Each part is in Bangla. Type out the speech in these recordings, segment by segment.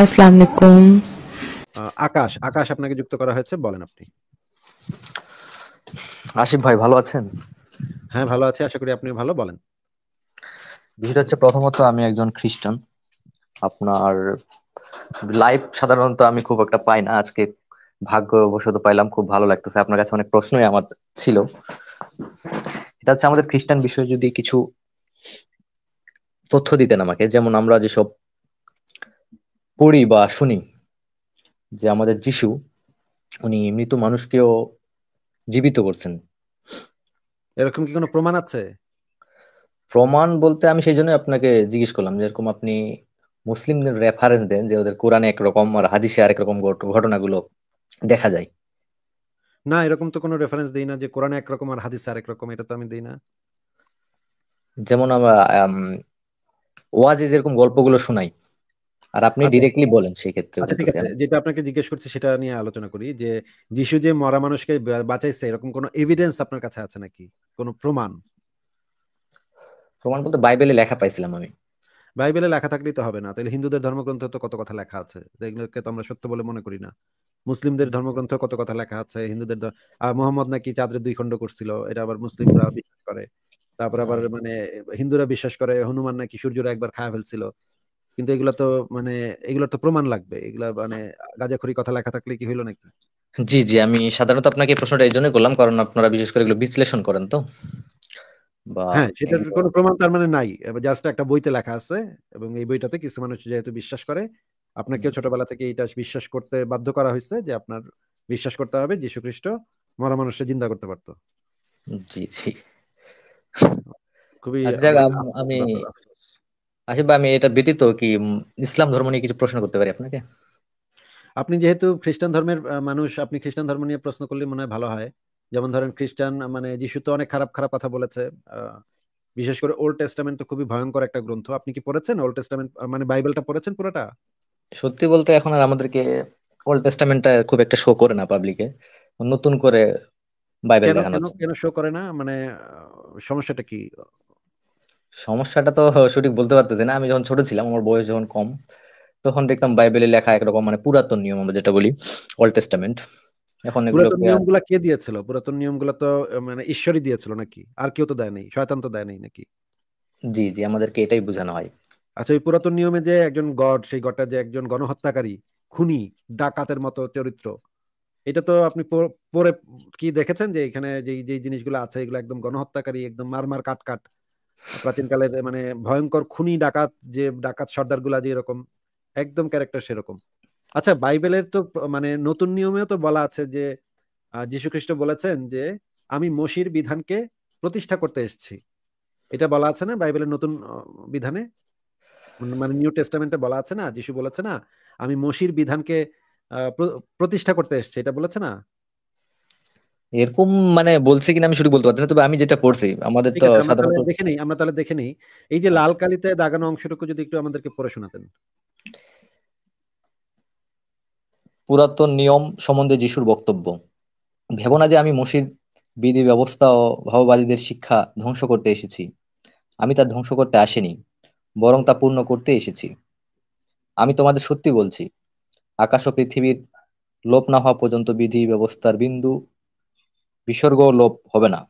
আসসালামু আলাইকুম আকাশ আকাশ আপনাকে যুক্ত করা হয়েছে বলেন আপনি আশিফ ভাই ভালো আছেন হ্যাঁ ভালো আছি আশা করি আপনি ভালো বলেন বিষয়টা হচ্ছে প্রথমত আমি একজন খ্রিস্টান আপনার লাইভ সাধারণত আমি খুব একটা পাই না আজকে ভাগ্যবশত পাইলাম খুব ভালো লাগতেছে আপনার কাছে অনেক প্রশ্নই আমার ছিল এটা হচ্ছে আমাদের খ্রিস্টান বিষয়ে যদি কিছু তথ্য দিতেন আমাকে যেমন আমরা যেসব পড়ি বা শুনি যে আমাদের যিশু উনি মৃত মানুষকেও জীবিত করছেন এরকম কি কোনো প্রমাণ আছে প্রমাণ বলতে আমি সেই জন্য আপনাকে জিজ্ঞেস করলাম যেরকম আপনি মুসলিমদের রেফারেন্স দেন যে ওদের কোরআনে একরকম আর হাদিসে আরেক রকম ঘটনাগুলো দেখা যায় না এরকম তো কোনো রেফারেন্স দেই না যে কোরআনে একরকম আর হাদিসে আরেক রকম এটা তো আমি দেই না যেমন আমরা ওয়াজে যেরকম গল্পগুলো শোনাই আর আপনি ডিরেক্টলি আচ্ছা। বলেন সেই ক্ষেত্রে আচ্ছা, যেটা আপনাকে জিজ্ঞেস করছি সেটা নিয়ে আলোচনা করি যে যিশু যে মরা মানুষকে বাঁচাইছে এরকম কোন এভিডেন্স আপনার কাছে আছে নাকি কোন প্রমাণ প্রমাণ বলতে বাইবেলে লেখা পাইছিলাম আমি বাইবেলে লেখা থাকলেই তো হবে না তাহলে হিন্দুদের ধর্মগ্রন্থ তো কত কথা লেখা আছে যেগুলোকে তো আমরা সত্য বলে মনে করি না মুসলিমদের ধর্মগ্রন্থ কত কথা লেখা আছে হিন্দুদের মোহাম্মদ নাকি চাঁদরে দুই খণ্ড করছিল এটা আবার মুসলিমরা বিশ্বাস করে তারপর আবার মানে হিন্দুরা বিশ্বাস করে হনুমান নাকি সূর্যরা একবার খায় ফেলছিল কিন্তু এগুলো তো মানে এগুলো তো প্রমাণ লাগবে এগুলা মানে গাজাখড়ি কথা লেখা থাকলে কি হইলো নাকি জি জি আমি সাধারণত আপনাকে প্রশ্নটা এই জন্যই করলাম কারণ আপনারা বিশেষ করে এগুলো বিশ্লেষণ করেন তো হ্যাঁ সেটার কোনো প্রমাণ তার মানে নাই জাস্ট একটা বইতে লেখা আছে এবং এই বইটাতে কিছু মানুষ যেহেতু বিশ্বাস করে আপনাকেও ছোটবেলা থেকে এটা বিশ্বাস করতে বাধ্য করা হয়েছে যে আপনার বিশ্বাস করতে হবে যীশু খ্রিস্ট মরা মানুষকে জিন্দা করতে পারতো জি জি খুবই আচ্ছা, আমি আসিফ আচ্ছা আমি এটা ব্যতীত কি ইসলাম ধর্ম নিয়ে কিছু প্রশ্ন করতে পারি আপনাকে আপনি যেহেতু খ্রিস্টান ধর্মের মানুষ আপনি খ্রিস্টান ধর্ম নিয়ে প্রশ্ন করলে মনে হয় ভালো হয় যেমন ধরেন খ্রিস্টান মানে যিশু তো অনেক খারাপ খারাপ কথা বলেছে বিশেষ করে ওল্ড টেস্টামেন্ট তো খুবই ভয়ঙ্কর একটা গ্রন্থ আপনি কি পড়েছেন ওল্ড টেস্টামেন্ট মানে বাইবেলটা পড়েছেন পুরোটা সত্যি বলতে এখন আর আমাদেরকে ওল্ড টেস্টামেন্টটা খুব একটা শো করে না পাবলিকে নতুন করে বাইবেল দেখানো কেন শো করে না মানে সমস্যাটা কি সমস্যাটা তো সঠিক বলতে পারতেছি না আমি যখন ছোট ছিলাম আমার বয়স যখন কম তখন দেখতাম বাইবেলে লেখা একরকম মানে পুরাতন নিয়ম আমরা যেটা বলি অল টেস্টামেন্ট এখন কে দিয়েছিল পুরাতন নিয়মগুলো তো মানে ঈশ্বরই দিয়েছিল নাকি আর কেউ তো দেয় নাই শয়তান তো দেয় নাই নাকি জি জি আমাদেরকে এটাই বোঝানো হয় আচ্ছা ওই পুরাতন নিয়মে যে একজন গড সেই গডটা যে একজন গণহত্যাকারী খুনি ডাকাতের মতো চরিত্র এটা তো আপনি পরে কি দেখেছেন যে এখানে যে যে জিনিসগুলো আছে এগুলো একদম গণহত্যাকারী একদম মারমার কাট কাট প্রাচীনকালের মানে ভয়ঙ্কর খুনি ডাকাত যে ডাকাত সর্দার গুলা যে এরকম একদম ক্যারেক্টার সেরকম আচ্ছা বাইবেলের তো মানে নতুন নিয়মেও তো বলা আছে যে যীশু খ্রিস্ট বলেছেন যে আমি মসির বিধানকে প্রতিষ্ঠা করতে এসেছি এটা বলা আছে না বাইবেলের নতুন বিধানে মানে নিউ টেস্টামেন্টে বলা আছে না যিশু বলেছে না আমি মসির বিধানকে প্রতিষ্ঠা করতে এসেছি এটা বলেছে না এরকম মানে বলছে কিনা আমি শুধু বলতে পারছি না তবে আমি যেটা পড়ছি আমাদের তো সাধারণত দেখে নেই আমরা তাহলে দেখে নেই এই যে লাল আচ্ছা। কালিতে দাগানো অংশটুকু যদি একটু আমাদেরকে পড়ে শোনাতেন পুরাতন নিয়ম সম্বন্ধে যিশুর বক্তব্য ভেবনা যে আমি মসজিদ বিধি ব্যবস্থা ও ভাববাদীদের শিক্ষা ধ্বংস করতে এসেছি আমি তা ধ্বংস করতে আসিনি বরং তা পূর্ণ করতে এসেছি আমি তোমাদের সত্যি বলছি আকাশ ও পৃথিবীর লোপ না হওয়া পর্যন্ত বিধি ব্যবস্থার বিন্দু বিসর্গ লোপ হবে না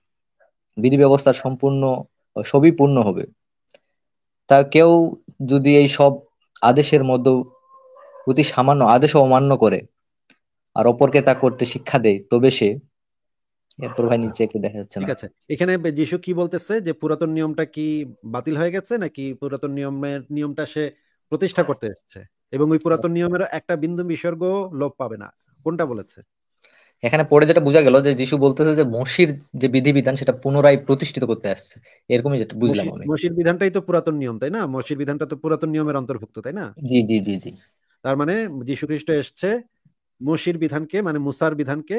বিধি ব্যবস্থা সম্পূর্ণ সবই পূর্ণ হবে তা কেউ যদি এই সব আদেশের মধ্যে অতি সামান্য আদেশ অমান্য করে আর অপরকে তা করতে শিক্ষা দেয় তবে সে এরপর নিচে দেখা যাচ্ছে এখানে যিশু কি বলতেছে যে পুরাতন নিয়মটা কি বাতিল হয়ে গেছে নাকি পুরাতন নিয়মের নিয়মটা সে প্রতিষ্ঠা করতে এসেছে এবং ওই পুরাতন নিয়মের একটা বিন্দু বিসর্গ লোপ পাবে না কোনটা বলেছে এখানে পড়ে যেটা বোঝা গেল যে যিশু বলতেছে যে মসির যে বিধিবিধান সেটা পুনরায় প্রতিষ্ঠিত করতে আসছে এরকমই যেটা বুঝলাম আমি মসির বিধানটাই তো পুরাতন নিয়ম তাই না মসির বিধানটা তো পুরাতন নিয়মের অন্তর্ভুক্ত তাই না জি জি জি জি তার মানে যিশু খ্রিস্ট এসছে মসির বিধানকে মানে মুসার বিধানকে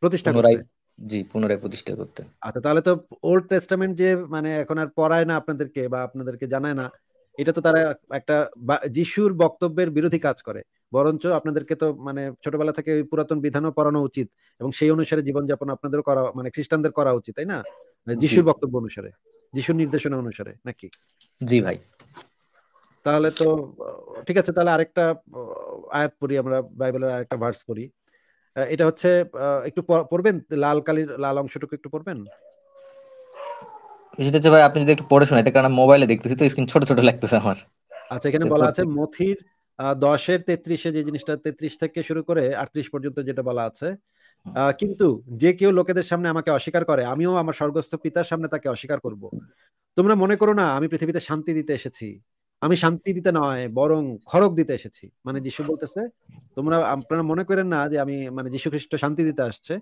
প্রতিষ্ঠা করতে জি পুনরায় প্রতিষ্ঠা করতে আচ্ছা তাহলে তো ওল্ড টেস্টামেন্ট যে মানে এখন আর পড়ায় না আপনাদেরকে বা আপনাদেরকে জানায় না এটা তো তারা একটা যিশুর বক্তব্যের বিরোধী কাজ করে বরঞ্চ আপনাদেরকে তো মানে ছোটবেলা থেকে ওই পুরাতন বিধানও পড়ানো উচিত এবং সেই অনুসারে জীবনযাপন আপনাদের করা মানে খ্রিস্টানদের করা উচিত তাই না মানে যিশুর বক্তব্য অনুসারে যিশুর নির্দেশনা অনুসারে নাকি জি ভাই তাহলে তো ঠিক আছে তাহলে আরেকটা আয়াত পড়ি আমরা বাইবেলের আরেকটা ভার্স পড়ি এটা হচ্ছে একটু পড়বেন লাল কালির লাল অংশটুকু একটু পড়বেন সেটা হচ্ছে ভাই আপনি যদি একটু পড়ে শোনাইতে কারণ মোবাইলে দেখতেছি তো স্ক্রিন ছোট ছোট লাগতেছে আমার আচ্ছা এখানে আচ্ছা, বলা আছে মথির দশের তেত্রিশে যে জিনিসটা তেত্রিশ থেকে শুরু করে আটত্রিশ পর্যন্ত যেটা বলা আছে কিন্তু যে কেউ লোকেদের সামনে আমাকে অস্বীকার করে আমিও আমার স্বর্গস্থ পিতার সামনে তাকে অস্বীকার করব তোমরা মনে করো না আমি পৃথিবীতে শান্তি দিতে এসেছি আমি শান্তি দিতে নয় বরং খড়ক দিতে এসেছি মানে যিশু বলতেছে তোমরা আপনারা মনে করেন না যে আমি মানে যিশু খ্রিস্ট শান্তি দিতে আসছে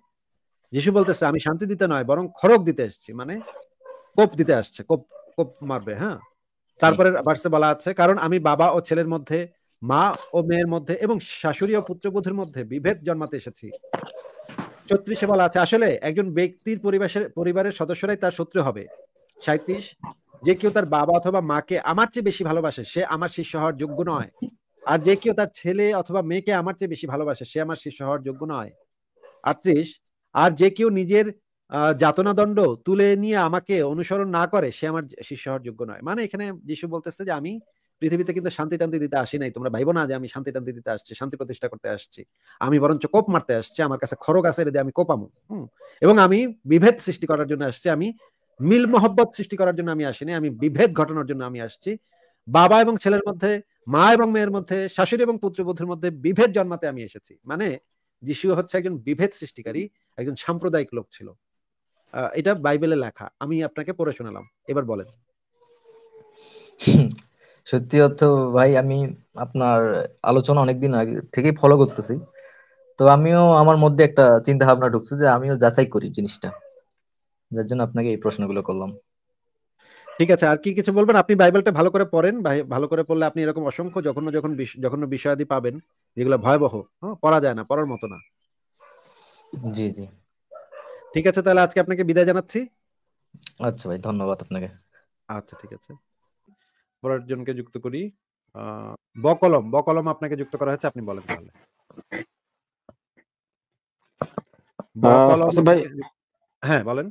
যিশু বলতেছে আমি শান্তি দিতে নয় বরং খড়ক দিতে এসেছি মানে কোপ দিতে আসছে কোপ কোপ মারবে হ্যাঁ তারপরে ভার্সে বলা আছে কারণ আমি বাবা ও ছেলের মধ্যে মা ও মেয়ের মধ্যে এবং শাশুড়ি ও পুত্রবধূর মধ্যে বিভেদ জন্মাতে এসেছি ছত্রিশে বলা আছে আসলে একজন ব্যক্তির পরিবেশের পরিবারের সদস্যরাই তার শত্রু হবে সাঁত্রিশ যে কেউ তার বাবা অথবা মাকে আমার চেয়ে বেশি ভালোবাসে সে আমার শিষ্য হওয়ার যোগ্য নয় আর যে কেউ তার ছেলে অথবা মেয়েকে আমার চেয়ে বেশি ভালোবাসে সে আমার শিষ্য হওয়ার যোগ্য নয় আটত্রিশ আর যে কেউ নিজের যাতনা দণ্ড তুলে নিয়ে আমাকে অনুসরণ না করে সে আমার শিষ্য হওয়ার যোগ্য নয় মানে এখানে যিশু বলতেছে যে আমি পৃথিবীতে কিন্তু শান্তি টান্তি দিতে আসি নাই তোমরা ভাইবো না যে আমি শান্তি টান্তি দিতে আসছি শান্তি প্রতিষ্ঠা করতে আসছি আমি বরঞ্চ কোপ মারতে আসছি আমার কাছে খরগ আছে রেদে আমি কোপামো এবং আমি বিভেদ সৃষ্টি করার জন্য আসছি আমি মিল মহব্বত সৃষ্টি করার জন্য আমি আসিনি আমি বিভেদ ঘটানোর জন্য আমি আসছি বাবা এবং ছেলের মধ্যে মা এবং মেয়ের মধ্যে শাশুড়ি এবং পুত্রবধূর মধ্যে বিভেদ জন্মাতে আমি এসেছি মানে যিশু হচ্ছে একজন বিভেদ সৃষ্টিকারী একজন সাম্প্রদায়িক লোক ছিল এটা বাইবেলে লেখা আমি আপনাকে পড়ে শোনালাম এবার বলেন সত্যি অর্থ ভাই আমি আপনার আলোচনা অনেকদিন আগে থেকেই ফলো করতেছি তো আমিও আমার মধ্যে একটা চিন্তা ভাবনা ঢুকছে যে আমিও যাচাই করি জিনিসটা যার জন্য আপনাকে এই প্রশ্নগুলো করলাম ঠিক আছে আর কি কিছু বলবেন আপনি বাইবেলটা ভালো করে পড়েন ভালো করে পড়লে আপনি এরকম অসংখ্য যখন যখন যখন বিষয়াদি পাবেন যেগুলো ভয়াবহ হ্যাঁ, পড়া যায় না পড়ার মতো না জি জি ঠিক আছে তাহলে আজকে আপনাকে বিদায় জানাচ্ছি আচ্ছা ভাই ধন্যবাদ আপনাকে আচ্ছা ঠিক আছে পরের জনকে যুক্ত করি বকলম বকলম আপনাকে যুক্ত করা হয়েছে আপনি বলেন তাহলে আচ্ছা হ্যাঁ বলেন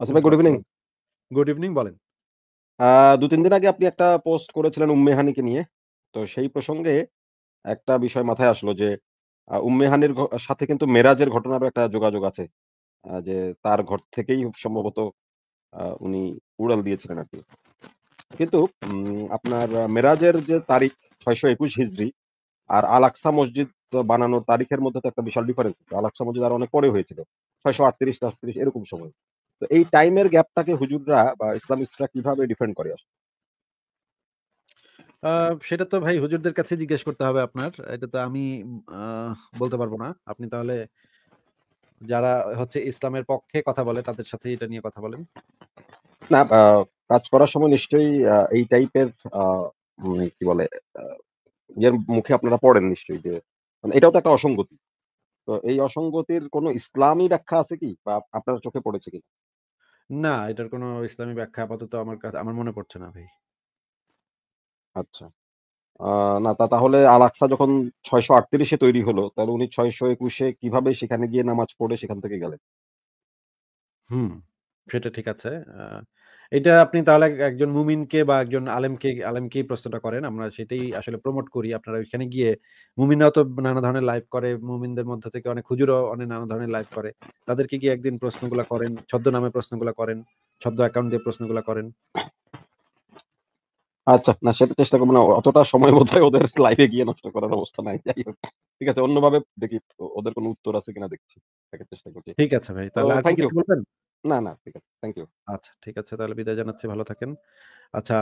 আসিফ আচ্ছা ভাই গুড ইভিনিং গুড ইভিনিং বলেন দু তিন দিন আগে আপনি একটা পোস্ট করেছিলেন উম্মেহানিকে নিয়ে তো সেই প্রসঙ্গে একটা বিষয় মাথায় আসলো যে উম্মেহানির সাথে কিন্তু মেরাজের ঘটনারও একটা যোগাযোগ আছে যে তার ঘর থেকেই সম্ভবত উনি উড়াল দিয়েছিলেন আর কি কিন্তু আপনার মেরাজের যে তারিখ ছয়শো একুশ হিজড়ি আর আলাকসা মসজিদ বানানোর তারিখের মধ্যে তো একটা বিশাল ডিফারেন্স আল মসজিদ আর অনেক পরে হয়েছিল ছয়শো আটত্রিশ সাতত্রিশ এরকম সময় তো এই টাইমের গ্যাপটাকে হুজুররা বা ইসলামিস্টরা কিভাবে ডিফেন্ড করে আসে সেটা তো ভাই হুজুরদের কাছে জিজ্ঞেস করতে হবে আপনার এটা তো আমি বলতে পারবো না আপনি তাহলে যারা হচ্ছে ইসলামের পক্ষে কথা বলে তাদের সাথে এটা নিয়ে কথা বলেন না কাজ করার সময় নিশ্চয়ই এই টাইপের মানে কি বলে ইয়ের মুখে আপনারা পড়েন নিশ্চয়ই যে মানে এটাও তো একটা অসঙ্গতি তো এই অসঙ্গতির কোনো ইসলামী ব্যাখ্যা আছে কি বা আপনার চোখে পড়েছে কি না এটার কোনো ইসলামী ব্যাখ্যা আপাতত আমার কাছে আমার মনে পড়ছে না ভাই আচ্ছা না তা তাহলে আলাক্সা যখন ছয়শো আটত্রিশে তৈরি হলো তাহলে উনি ছয়শো একুশে কিভাবে সেখানে গিয়ে নামাজ পড়ে সেখান থেকে গেলেন হুম সেটা ঠিক আছে এটা আপনি তাহলে একজন মুমিনকে বা একজন আলেমকে আলেমকেই প্রশ্নটা করেন আমরা সেটাই আসলে প্রমোট করি আপনারা ওইখানে গিয়ে মুমিনরা তো নানা ধরনের লাইভ করে মুমিনদের মধ্যে থেকে অনেক হুজুরও অনেক নানা ধরনের লাইভ করে তাদেরকে গিয়ে একদিন প্রশ্নগুলো করেন ছদ্ম নামে প্রশ্নগুলো করেন ছদ্ম অ্যাকাউন্ট দিয়ে প্রশ্নগুলো করেন আচ্ছা না সেটা চেষ্টা করবো না অতটা সময় বোধ ওদের লাইভে গিয়ে নষ্ট করার অবস্থা নাই যাই হোক ঠিক আছে অন্যভাবে দেখি ওদের কোনো উত্তর আছে কিনা দেখছি চেষ্টা করছি ঠিক আছে ভাই তাহলে বলবেন না, না ঠিক আছে। Thank you. আচ্ছা ঠিক আছে তাহলে বিদায় জানাচ্ছি ভালো থাকেন। আচ্ছা